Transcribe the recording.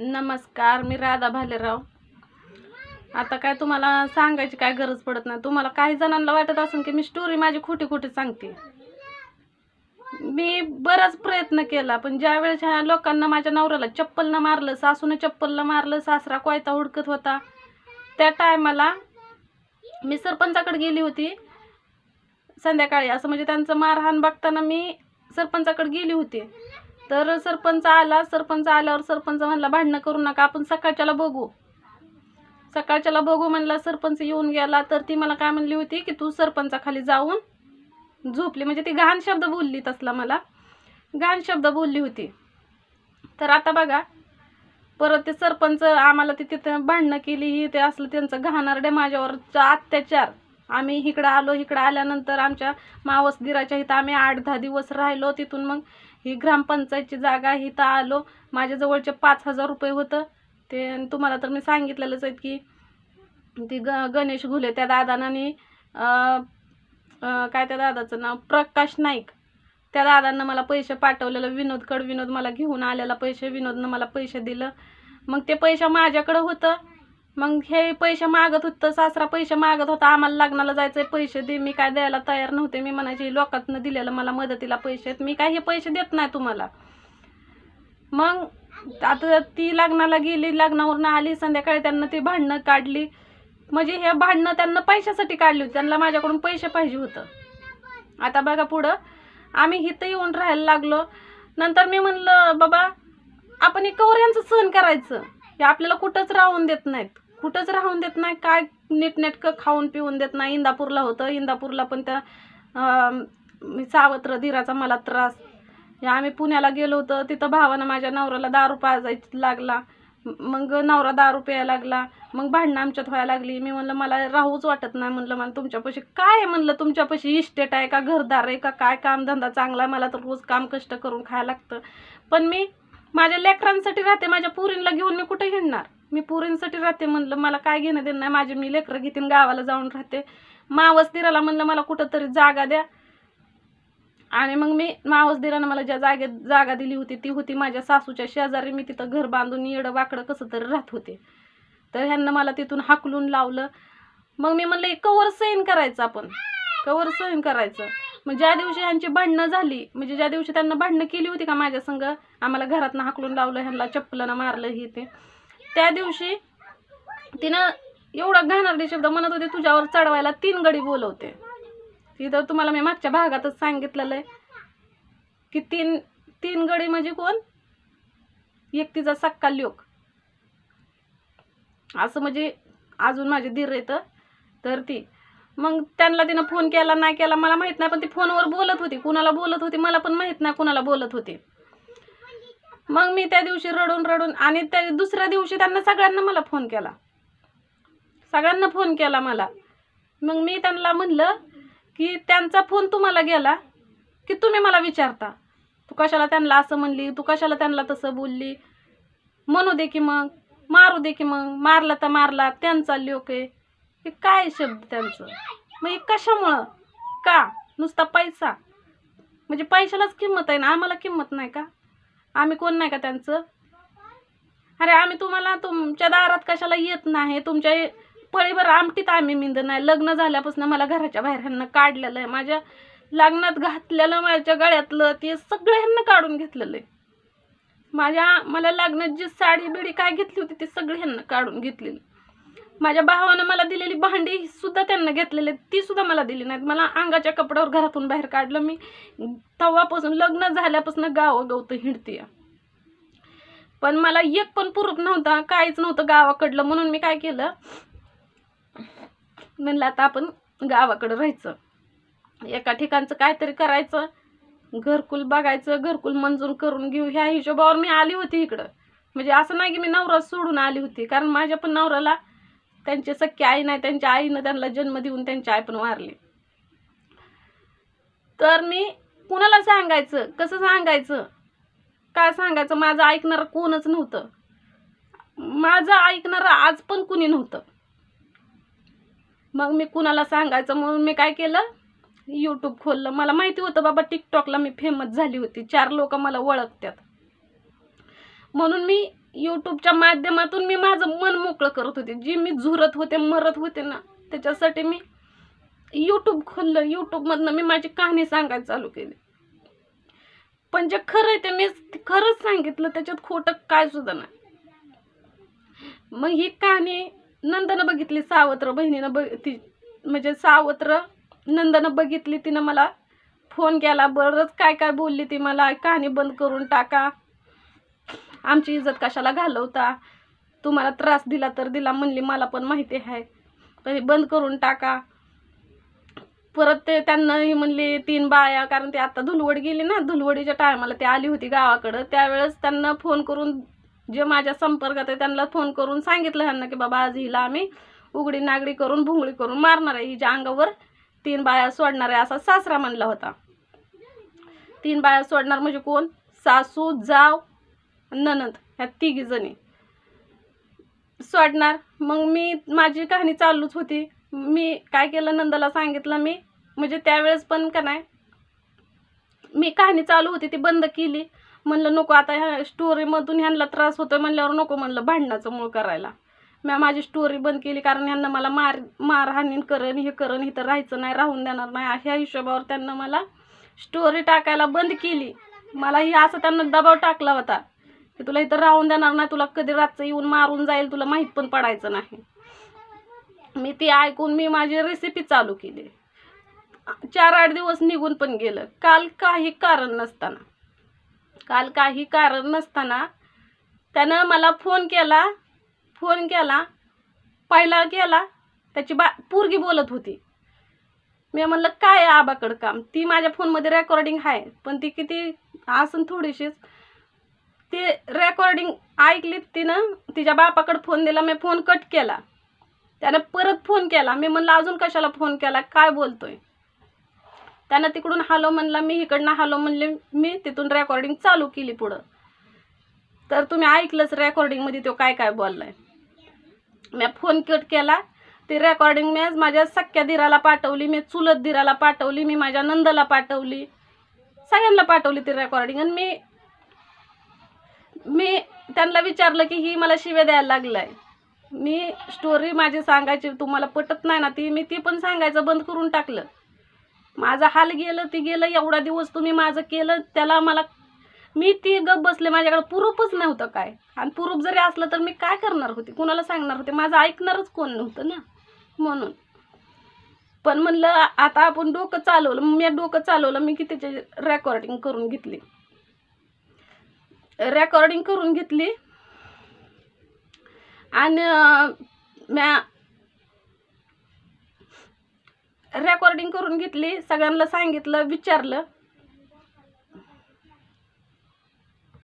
नमस्कार मी राधा भालेराव आता काय तुम्हाला सांगायची काय गरज पडत नाही तुम्हाला काही जणांना वाटत असेल की मी स्टोरी माझी खोटी खोटी सांगते मी बराच प्रयत्न केला पण ज्या वेळेस लोकांना माझ्या नवऱ्याला न मारलं सासूनं न मारलं सासरा कोयता हुडकत होता त्या टायमाला मी सरपंचाकडे गेली होती संध्याकाळी असं म्हणजे त्यांचं मारहाण बघताना मी सरपंचाकडे गेली होती तर सरपंच आला सरपंच आल्यावर सरपंच म्हणला भांडणं करू नका आपण सकाळच्याला बघू सकाळच्याला बघू म्हणला सरपंच येऊन गेला तर ती मला काय म्हणली होती की तू सरपंचाखाली जाऊन झोपली म्हणजे ती घाण शब्द बोलली तसला मला घाण शब्द बोलली होती तर आता बघा परत ते सरपंच आम्हाला तिथे तिथं भांडणं केली ही ते असलं त्यांचं घाणारडे माझ्यावरचा अत्याचार आम्ही इकडं आलो इकडं आल्यानंतर आमच्या मावस इथं आम्ही आठ दहा दिवस राहिलो तिथून मग ही ग्रामपंचायतची जागा आहे इथं आलो माझ्याजवळचे पाच हजार रुपये होतं ते तुम्हाला तर मी सांगितलेलंच आहेत की ती ग गणेश घुले त्या दादानाने काय त्या दादाचं नाव प्रकाश नाईक त्या दादांना मला पैसे पाठवलेलं विनोदकड विनोद मला घेऊन आलेला पैसे विनोदनं मला पैसे दिलं मग ते पैसे माझ्याकडं होतं मग हे पैसे मागत होतं सासरा पैसे मागत होता आम्हाला लग्नाला जायचं पैसे दे मी काय द्यायला तयार नव्हते मी म्हणायचे लोकांतनं दिलेलं मला मदतीला पैसे आहेत मी काय हे पैसे देत नाही तुम्हाला मग आता ती लग्नाला गेली लग्नावरून आली संध्याकाळी त्यांना ती भांडणं काढली म्हणजे हे भांडणं त्यांना पैशासाठी काढली होती त्यांना माझ्याकडून पैसे पाहिजे होतं आता बघा पुढं आम्ही इथं येऊन राहायला लागलो नंतर मी म्हणलं बाबा आपण हे कौऱ्यांचं सहन करायचं हे आपल्याला कुठंच राहून देत नाहीत कुठंच राहून देत नाही काय नीटनेटकं खाऊन पिऊन देत नाही इंदापूरला होतं इंदापूरला पण त्या सावत्र धीराचा मला त्रास आम्ही पुण्याला गेलो होतो तिथं भावानं माझ्या नवऱ्याला दारू पाजाय लागला मग नवरा दारू प्यायला लागला मग भांडणं आमच्यात व्हायला लागली मी म्हणलं मला राहूच वाटत नाही म्हणलं मला तुमच्यापाशी काय म्हणलं तुमच्यापाशी इस्टेट आहे का घरदार आहे का काय कामधंदा चांगला आहे मला तर रोज काम कष्ट करून खायला लागतं पण मी माझ्या लेकरांसाठी राहते माझ्या पुरींला घेऊन मी कुठे हिंडणार मी पुरींसाठी राहते म्हणलं मला काय घेणं देणं नाही माझी मी लेकरं घेतीन गावाला जाऊन राहते मावस दिराला म्हणलं मला कुठंतरी जागा द्या आणि मग मी मावस दिरानं मला ज्या जागेत जागा दिली होती ती होती माझ्या सासूच्या शेजारी मी तिथं घर बांधून येडं वाकडं कसं तरी राहत होते तर ह्यांना मला तिथून हाकलून लावलं मग मी म्हणलं कवर सैन करायचं आपण कवर सैन करायचं मग ज्या दिवशी ह्यांची भांडणं झाली म्हणजे ज्या दिवशी त्यांना भांडणं केली होती का माझ्या संग आम्हाला घरातनं हाकलून लावलं ह्यांना चप्पलानं मारलं हे ते त्या दिवशी तिनं एवढा घाणार शब्द म्हणत होते तुझ्यावर चढवायला तीन गडी बोलवते ती तर तुम्हाला मी मागच्या भागातच सांगितलेलं आहे की तीन तीन गडी म्हणजे कोण एक तिचा सक्का लोक असं म्हणजे अजून माझे धीर येतं तर ती मग त्यांना तिनं फोन केला नाही केला मला माहीत नाही पण ती फोनवर बोलत होती कुणाला बोलत होती मला पण माहीत नाही कुणाला बोलत होती मग मी त्या दिवशी रडून रडून आणि त्या दुसऱ्या दिवशी त्यांना सगळ्यांना मला फोन केला सगळ्यांना फोन केला मला मग मी त्यांना म्हणलं की त्यांचा फोन तुम्हाला गेला की तुम्ही मला विचारता तू कशाला त्यांना असं म्हणली तू कशाला त्यांना तसं बोलली म्हणू दे की मग मारू दे की मग मारला तर मारला त्यांचा लोक आहे हे काय शब्द त्यांचं मग हे कशामुळं का नुसता पैसा म्हणजे पैशालाच किंमत आहे ना आम्हाला किंमत नाही का आम्ही कोण नाही का त्यांचं अरे आम्ही तुम्हाला तुमच्या दारात कशाला येत नाही तुमच्या पळीभर आमटीत आम्ही मिंद नाही लग्न झाल्यापासून मला घराच्या ह्यांना काढलेलं आहे माझ्या लग्नात घातलेलं माझ्या गळ्यातलं ते सगळ्यांना काढून घेतलेलं आहे माझ्या मला लग्नात जी साडी बिडी काय घेतली होती ती सगळ्यांना काढून घेतलेली माझ्या भावानं मला दिलेली भांडी सुद्धा त्यांना घेतलेले ती सुद्धा मला दिली नाहीत मला अंगाच्या कपड्यावर घरातून बाहेर काढलं मी तव्हापासून लग्न झाल्यापासून गावागवतं हिंडते पण मला एक पण पुरप नव्हता काहीच नव्हतं गावाकडलं म्हणून मी काय केलं म्हणलं आता आपण गावाकडं राहायचं एका ठिकाणचं काहीतरी करायचं घरकुल बघायचं घरकुल मंजूर करून घेऊ ह्या हिशोबावर मी आली होती इकडं म्हणजे असं नाही की मी नवरा सोडून आली होती कारण माझ्या पण नवऱ्याला त्यांचे सख्खी आई नाही त्यांच्या आईनं त्यांना जन्म देऊन त्यांची आई पण वारली तर मी कुणाला सांगायचं कसं सांगायचं काय सांगायचं माझं ऐकणारं कोणच नव्हतं माझं ऐकणारं आज पण कुणी नव्हतं मग मी कुणाला सांगायचं म्हणून मी काय केलं यूट्यूब खोललं मला माहिती होतं बाबा टिकटॉकला मी फेमस झाली होती चार लोक मला ओळखतात म्हणून मी यूट्यूबच्या माध्यमातून मी माझं मन मोकळं करत होते जी मी झुरत होते मरत होते ना त्याच्यासाठी मी यूट्यूब खोललं युट्यूबमधनं मी माझी कहाणी सांगायला चालू केली पण जे खरं आहे ते मी खरंच सांगितलं त्याच्यात खोटं काय सुद्धा नाही मग ही कहाणी नंदनं बघितली सावत्र बहिणीनं बघ ती म्हणजे सावत्र नंदनं बघितली तिनं मला फोन केला बरंच काय काय बोलली ती मला कहाणी बंद करून टाका आमची इज्जत कशाला घालवता तुम्हाला त्रास दिला तर दिला म्हणली मला पण माहिती आहे तर बंद करून टाका परत ते त्यांना ही म्हणली तीन बाया कारण ते आता धुलवड गेली ना धुलवडीच्या टायमाला ते आली होती गावाकडं त्यावेळेस त्यांना फोन करून जे माझ्या संपर्कात आहे त्यांना फोन करून सांगितलं ह्यांना की बाबा आज हिला आम्ही उघडी नागडी करून भुंगळी करून मारणार आहे हिच्या अंगावर तीन बाया सोडणार आहे असा सासरा म्हणला होता तीन बाया सोडणार म्हणजे कोण सासू जाव ननंद ह्या तिघीजणी सोडणार मग मी माझी कहाणी चालूच होती मी काय केलं नंदाला सांगितलं मी म्हणजे त्यावेळेस पण का नाही मी कहाणी चालू होती ती बंद केली म्हणलं नको आता ह्या स्टोरीमधून ह्यांना त्रास होतो म्हणल्यावर नको म्हणलं भांडणाचं मूळ करायला मी माझी स्टोरी बंद केली कारण ह्यांना मला मार मारहाणी करण हे करण हे तर राहायचं नाही राहून देणार नाही ह्या हिशोबावर त्यांना मला स्टोरी टाकायला बंद केली मला हे असं त्यांना दबाव टाकला होता की तुला इथं राहून देणार नाही तुला कधी रातचं येऊन मारून जाईल तुला माहीत पण पडायचं नाही मी ती ऐकून मी माझी रेसिपी चालू केली चार आठ दिवस निघून पण गेलं काल काही कारण नसताना काल काही कारण नसताना त्यानं मला फोन केला फोन केला पहिला केला त्याची बा पूर्गी बोलत होती मी म्हणलं काय आबाकडं काम ती माझ्या फोनमध्ये रेकॉर्डिंग आहे पण ती किती असं थोडीशीच ती रेकॉर्डिंग ऐकलीत तिनं तिच्या बापाकडे फोन दिला मी फोन कट केला त्यानं परत फोन केला मी म्हणलं अजून कशाला फोन केला काय बोलतोय त्यानं तिकडून हालो म्हणला मी इकडनं हालो म्हणले मी तिथून रेकॉर्डिंग चालू केली पुढं तर तुम्ही ऐकलंच रेकॉर्डिंगमध्ये तो काय काय बोलला आहे मी फोन कट केला ती रेकॉर्डिंग मी माझ्या सख्या धीराला पाठवली मी चुलत धीराला पाठवली मी माझ्या नंदला पाठवली सगळ्यांना पाठवली ती रेकॉर्डिंग आणि मी मी त्यांना विचारलं की ही मला शिव्या द्यायला लागलाय आहे मी स्टोरी माझी सांगायची तुम्हाला पटत नाही ना ती मी ती पण सांगायचं बंद करून टाकलं माझा हाल गेलं ती गेलं एवढा दिवस तुम्ही माझं केलं त्याला मला मी ती गप बसले माझ्याकडे पुरूपच नव्हतं काय आणि पुरूप जरी असलं तर मी काय करणार होते कुणाला सांगणार होते माझं ऐकणारच कोण नव्हतं ना म्हणून पण म्हणलं आता आपण डोकं चालवलं मी डोकं चालवलं मी की रेकॉर्डिंग करून घेतली रेकॉर्डिंग करून घेतली आणि मॅ रेकॉर्डिंग करून घेतली सगळ्यांना सांगितलं विचारलं